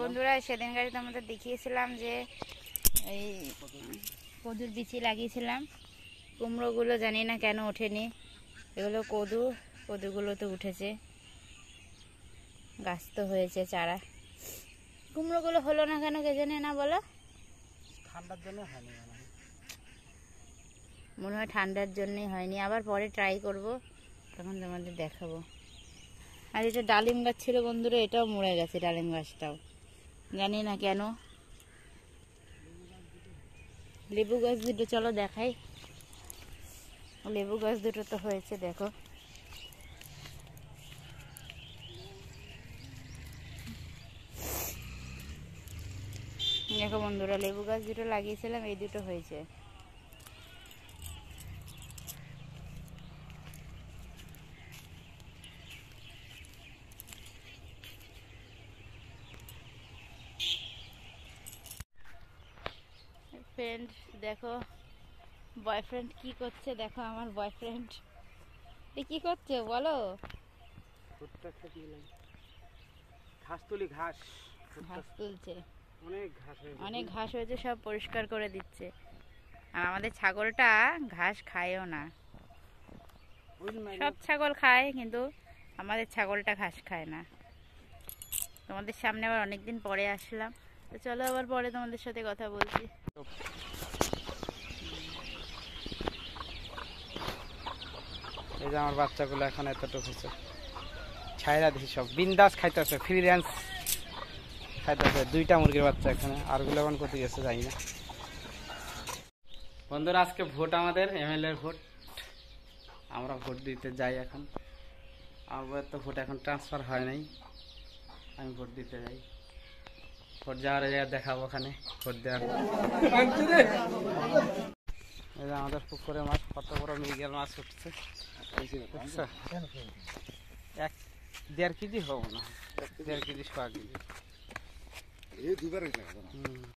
বন্ধুরা সেদিন গাড়ি তোমাদের দেখিয়েছিলাম যে এই কদুর বিচি লাগিয়েছিলাম কুমড়োগুলো জানি না কেন ওঠেনি এগুলো কদু কদুগুলো তো উঠেছে গাছ তো হয়েছে চারা কুমড়োগুলো হলো না কেন কে জানে না বলো ঠান্ডার জন্য হয়নি মনে হয় ঠান্ডার জন্যই হয়নি আবার পরে ট্রাই করব তখন তোমাদের দেখাবো আর এটা ডালিম গাছ ছিল বন্ধুরা এটাও মরে গেছে ডালিম গাছটাও জানি না কেন লেবু গাছ দুটো চলো দেখাই লেবু গাছ দুটো তো হয়েছে দেখো দেখো বন্ধুরা লেবু গাছ দুটো লাগিয়েছিলাম এই দুটো হয়েছে ফ্রেন্ড দেখো বয়ফ্রেন্ড কি করছে দেখো আমার বয়ফ্রেন্ড এ কি করছে বলো ঘাস ঘাস তুলছে অনেক ঘাস অনেক ঘাস হয়েছে সব পরিষ্কার করে দিচ্ছে আর আমাদের ছাগলটা ঘাস খায়ও না সব ছাগল খায় কিন্তু আমাদের ছাগলটা ঘাস খায় না তোমাদের সামনে আবার অনেকদিন পরে আসলাম তো চলো আবার পরে তোমাদের সাথে কথা বলছি এই যে আমার বাচ্চাগুলো এখন এতটুক হয়েছে ছাইরা দিছি সব বিন্দাস খাইতেছে ফ্রি রেঞ্জ খাইতেছে দুইটা মুরগির বাচ্চা এখানে আর গুলো এখন কত গেছে জানি না বন্ধুরা আজকে ভোট আমাদের এমএলএ ভোট আমরা ভোট দিতে যাই এখন আমার তো ভোট এখন ট্রান্সফার হয় নাই আমি ভোট দিতে যাই খোঁজ যাওয়ার জায়গায় দেখাবো ওখানে খোঁজ দেওয়ার আমাদের পুকুরে মাছ কত বড় মিগেল মাছ উঠছে এক দেড় কেজি হবো না দেড় কেজি সোয়া কেজি